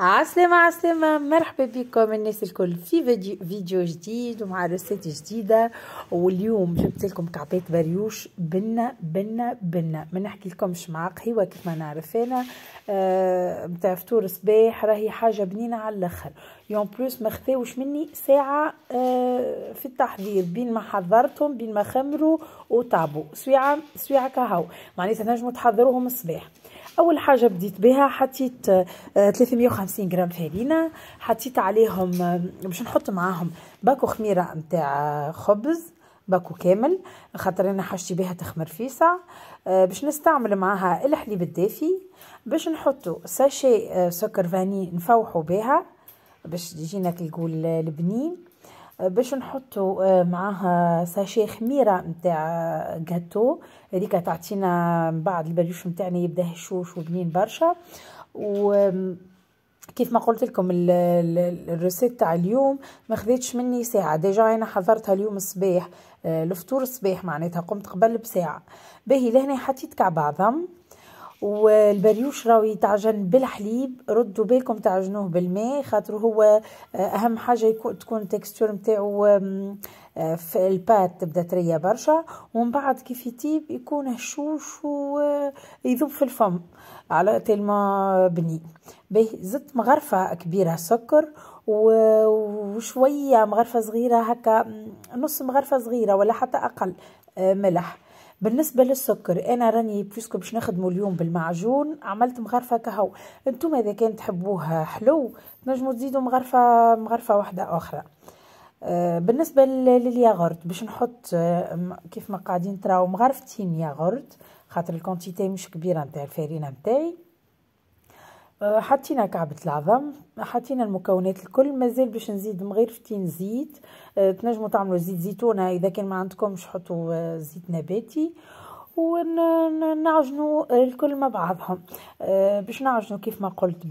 عسلامة عسلامة مرحبا بكم الناس الكل في فيديو جديد ومع رسات جديدة واليوم جبت لكم كعبات بريوش بنا بنا بنا ما نحكي لكم مع قهوة كيف ما نعرفينا آه، متاع آه فطور صباح راهي حاجة بنينة على الاخر يوم بلوس ما خذاوش مني ساعة آه في التحضير بين ما حضرتهم بين ما خمروا وتعبوا سويعة سويعة كهو معناتها تنجموا تحضروهم الصباح اول حاجه بديت بها حطيت 350 غرام فرينه حطيت عليهم آه، باش نحط معاهم باكو خميره نتاع آه، خبز باكو كامل خاطر انا حاجتي بها تخمر فيسع آه، باش نستعمل معاها الحليب الدافي باش نحطو ساشي سكر فاني نفوحو بها باش يجينا كيقول البنين باش نحطو آه، معاها ساشي خميره نتاع جاتو آه، هذيك تعطينا من بعد البلوش نتاعنا يبدا هشوش وبنين برشا و كيف ما قلت لكم الريسيت تاع اليوم ما خذيتش مني ساعه ديجا انا حضرتها اليوم الصباح آه، الفطور الصباح معناتها قمت قبل بساعه باهي لهنا حطيت كعب عظم والبريوش راهو يتعجن بالحليب ردوا بالكم تعجنوه بالماء خاطر هو آه، اهم حاجه يكون تكون تكستور نتاعو في البات تبدا تريا برشا ومن بعد كيف يطيب يكون هشوش ويذوب آه، في الفم على تلما بني باهي زدت مغرفه كبيره سكر وشويه مغرفه صغيره هكا نص مغرفه صغيره ولا حتى اقل آه، ملح بالنسبه للسكر انا راني بيسكو باش نخدمه اليوم بالمعجون عملت مغرفه كهو انتم اذا كان تحبوها حلو تنجموا تزيدوا مغرفه مغرفه واحده اخرى آه، بالنسبه للياغورت باش نحط آه، كيف ما قاعدين تراو مغرفتين ياغورت خاطر الكونتيتي مش كبيره نتاع الفرينه نتاعي آه، حطينا كعبة العظم حطينا المكونات الكل مازال باش نزيد مغرفتين زيت آه، تنجموا تعملوا زيت زيتونة إذا كان ما عندكمش حطوا آه، زيت نباتي ونعجنوا الكل مع بعضهم باش نعجنوا كيف ما قلت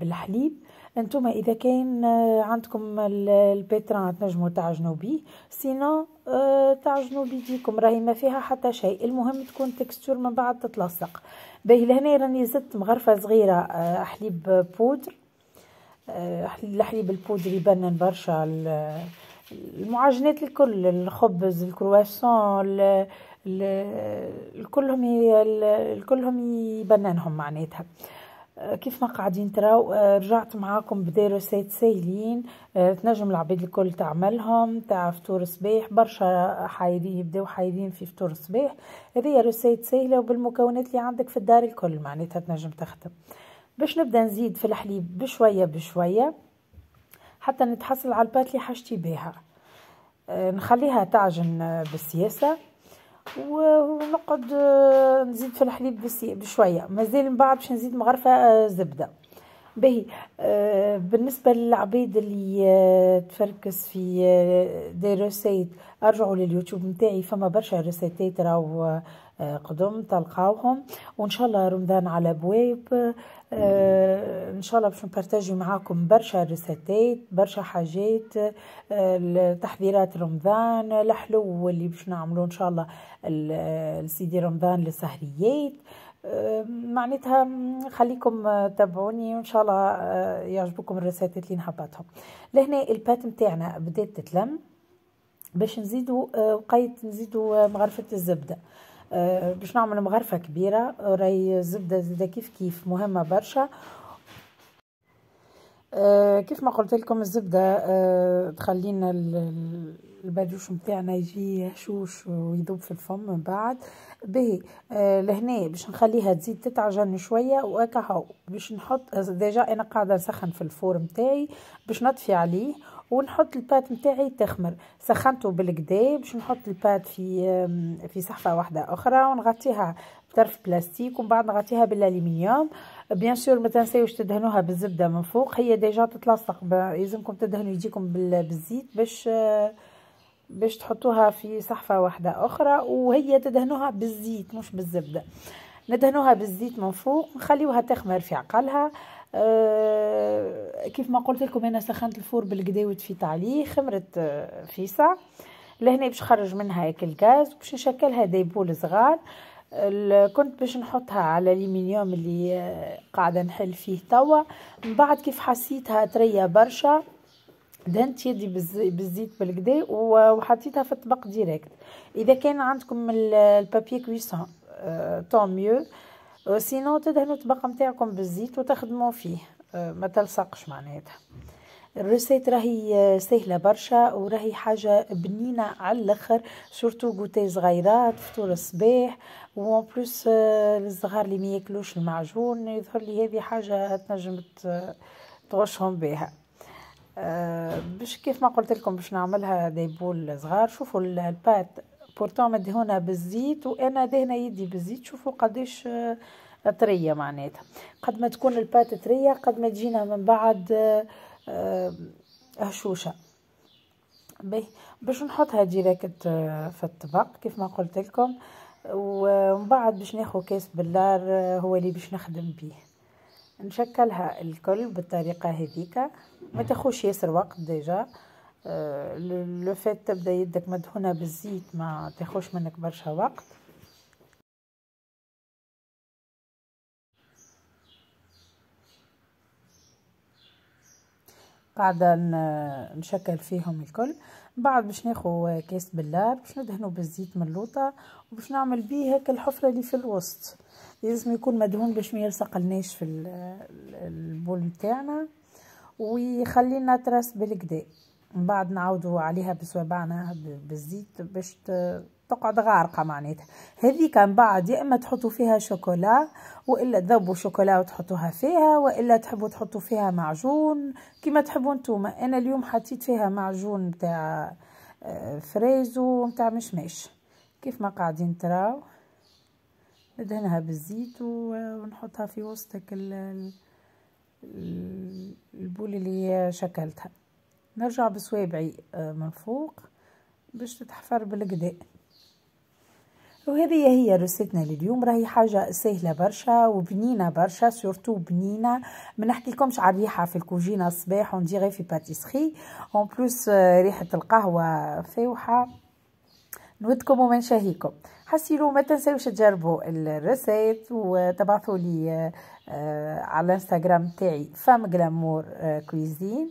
بالحليب انتم اذا كان آه، عندكم البيتران تنجموا تعجنوا بيه سينو آه، تعجنوا بيديكم راهي ما فيها حتى شيء المهم تكون تكستور من بعد تتلصق باهي لهنا راني زدت مغرفه صغيره آه، حليب بودر الحليب البودر يبنن برشا المعجنات الكل الخبز الكرواسون الكلهم الكلهم يبننهم معناتها آه، كيف ما قاعدين تراو آه، رجعت معاكم بدراسات سايلين آه، تنجم العبيد الكل تعملهم تاع فطور صباح برشا حايدين يبداو حايدين في فطور صباح هذه رسات سهله وبالمكونات اللي عندك في الدار الكل معناتها تنجم تخدم باش نبدا نزيد في الحليب بشويه بشويه حتى نتحصل على البات اللي حاجتي بها نخليها تعجن بالسياسه ونقعد آه، نزيد في الحليب بشويه مازال من بعد باش نزيد مغرفه آه، زبده به آه، بالنسبه للعبيد اللي آه، تفركس في آه، دي ريسيت ارجعوا لليوتيوب نتاعي فما برشا ريسيتات راهو قدم تلقاوهم وان شاء الله رمضان على بواب ان شاء الله باش نبارتاجي معاكم برشا ريسيتات برشا حاجات تحضيرات رمضان الحلو اللي باش نعملو ان شاء الله لسيدي رمضان للسهريات معناتها خليكم تابعوني وان شاء الله أه، يعجبكم الرسائل اللي نحبتهم لهنا البات نتاعنا بدات تتلم باش نزيدو أه، وقيت نزيدو أه، مغرفه الزبده باش نعمل مغرفه كبيره راي الزبده زبده كيف كيف مهمه برشا كيف ما قلت لكم الزبده تخلينا البادوش متاعنا يجي هشوش ويذوب في الفم من بعد به آه، لهنا باش نخليها تزيد تتعجن شويه وهكا هو باش نحط ديجا انا قاعده نسخن في الفور نتاعي باش نطفي عليه ونحط البات نتاعي تخمر سخنته بالكدا باش نحط البات في في صحفه واحده اخرى ونغطيها بطرف بلاستيك ومن بعد نغطيها بالالومنيوم بيان سور ما تنساوش تدهنوها بالزبده من فوق هي ديجا تتلصق يلزمكم تدهنوا يجيكم بالزيت باش آه باش تحطوها في صحفه واحده اخرى وهي تدهنوها بالزيت مش بالزبده ندهنوها بالزيت من فوق نخليوها تخمر في عقلها أه كيف ما قلت لكم انا سخنت الفور بالقدا وطفيت عليه خمرت آه، في لهنا باش خرج منها هيك الغاز باش نشكلها ديبول صغار كنت باش نحطها على الالمنيوم اللي آه، قاعده نحل فيه توا من بعد كيف حسيتها تريا برشا دهنت يدي بالزيت بالكدا وحطيتها في الطبق ديريكت اذا كان عندكم البابي كويسون أه ميو آه، سينو تدهنوا الطبق نتاعكم بالزيت وتخدموا فيه آه، ما تلصقش معناتها الريسيت راهي آه، سهلة برشا وراهي حاجة بنينة على الاخر سورتو غوتي صغيرات فطور الصباح وان بلوس الصغار اللي ما ياكلوش المعجون يظهر لي هذه حاجة تنجم تغشهم بها آه، باش كيف ما قلت لكم باش نعملها ديبول صغار شوفوا البات بورتون مدهونه بالزيت وانا دهنا يدي بالزيت شوفوا قداش آه، طريه معناتها قد ما تكون البات طريه قد ما تجينا من بعد آه، هشوشه باهي باش نحطها ديريكت في الطبق كيف ما قلت لكم ومن بعد باش ناخذ كاس بلار هو اللي باش نخدم بيه نشكلها الكل بالطريقة هذيك ما تاخوش ياسر وقت ديجا آه، لو فات تبدا يدك مدهونه بالزيت ما تاخوش منك برشا وقت قاعدة نشكل فيهم الكل من بعد باش ناخو كاس بلار باش ندهنو بالزيت من اللوطة وباش نعمل بيه هيك الحفرة اللي في الوسط لازم يكون مدهون باش ما يلصقلناش في البول نتاعنا ويخلينا ترس بالكدا من بعد نعاودو عليها بصوابعنا بالزيت باش تقعد غارقه معناتها هذيك من بعد يا اما تحطوا فيها شوكولا والا تذوبوا شوكولا وتحطوها فيها والا تحبوا تحطوا فيها معجون كما تحبوا نتوما انا اليوم حطيت فيها معجون نتاع آه، فريزو نتاع مشماش كيف ما قاعدين تراو ندهنها بالزيت ونحطها في وسطك البول اللي شكلتها نرجع بصوابعي آه، من فوق باش تتحفر بالقدا وهذه هي رسيتنا لليوم راهي حاجة سهلة برشا وبنينة برشا سورتو بنينة ما نحكيلكمش على الريحة في الكوجينة الصباح ونديغي في باتيسخي اون بلوس ريحة القهوة فاوحة نودكم وما نشهيكم حسيلو ما تنساوش تجربوا الرسيت وتبعثوا لي آه، آه، على الانستغرام تاعي فام جلامور كويزين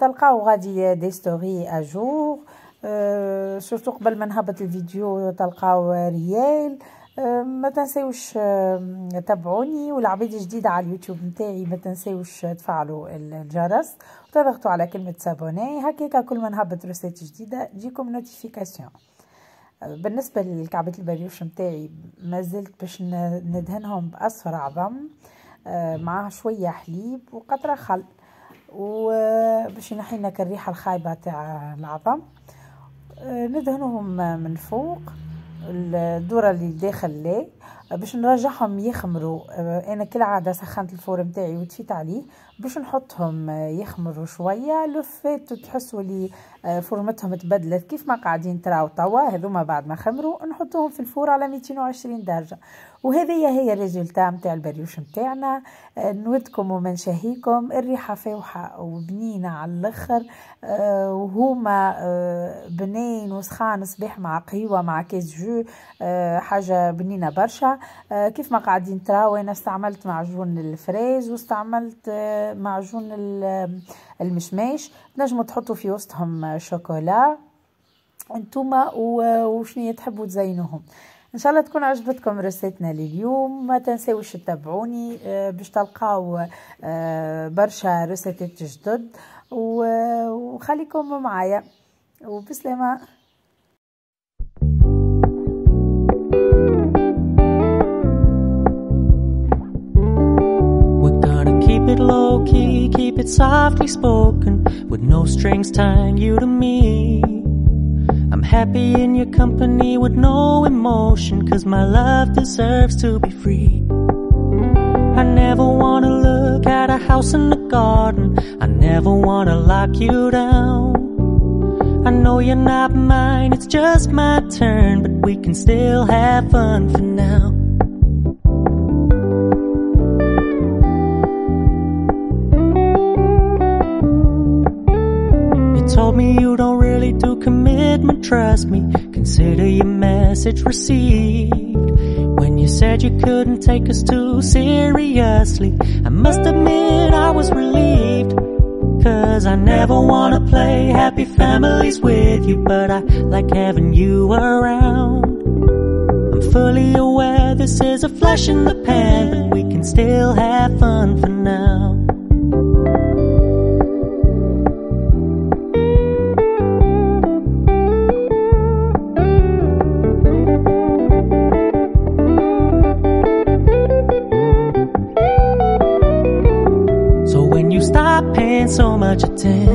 تلقاو غادي دي ستوري اجور آه، سورتو قبل ما نهبط الفيديو تلقاو ريال آه، ما تنسيوش آه، تابعوني والعبيد جديدة على اليوتيوب متاعي ما تنسيوش تفعلوا الجرس وتضغطوا على كلمة سابوني هكاكا كل ما نهبط رسالة جديدة تجيكم نوتيفيكاسيون بالنسبة للكعبة البريوش متاعي ما زلت باش ندهنهم بأصفر عظم مع شوية حليب وقطرة خل وباش ينحينا الريحة الخايبة تاع العظم آه، ندهنهم من فوق الدورة اللي داخل ليه باش نرجعهم يخمروا آه، انا كالعاده سخنت الفور نتاعي وتفيت عليه باش نحطهم آه، يخمروا شويه لو فات تحسوا لي آه، فورمتهم تبدلت كيف ما قاعدين تراو توا هذوما بعد ما خمروا نحطوهم في الفور على 220 درجه وهذه هي الريزولتا نتاع البريوش نتاعنا نودكم ومنشهيكم الريحه فاوحه وبنينه على الاخر وهما بنين وسخان صباح مع قهيوه مع كاس جو حاجه بنينه برشا الرشا آه، كيف ما قاعدين تراو انا استعملت معجون الفريز واستعملت آه، معجون آه، المشماش تنجموا تحطوا في وسطهم شوكولا انتوما وشنو تحبوا تزينوهم ان شاء الله تكون عجبتكم رسيتنا لليوم ما تنساوش تتابعوني باش تلقاو برشا رسيتات جدد وخليكم معايا وبسلامه it low key, keep it softly spoken, with no strings tying you to me. I'm happy in your company with no emotion, cause my love deserves to be free. I never wanna look at a house in the garden, I never wanna lock you down. I know you're not mine, it's just my turn, but we can still have fun for now. commitment, trust me. Consider your message received. When you said you couldn't take us too seriously, I must admit I was relieved. Cause I never wanna play happy families with you, but I like having you around. I'm fully aware this is a flash in the pan, but we can still have fun for now. such a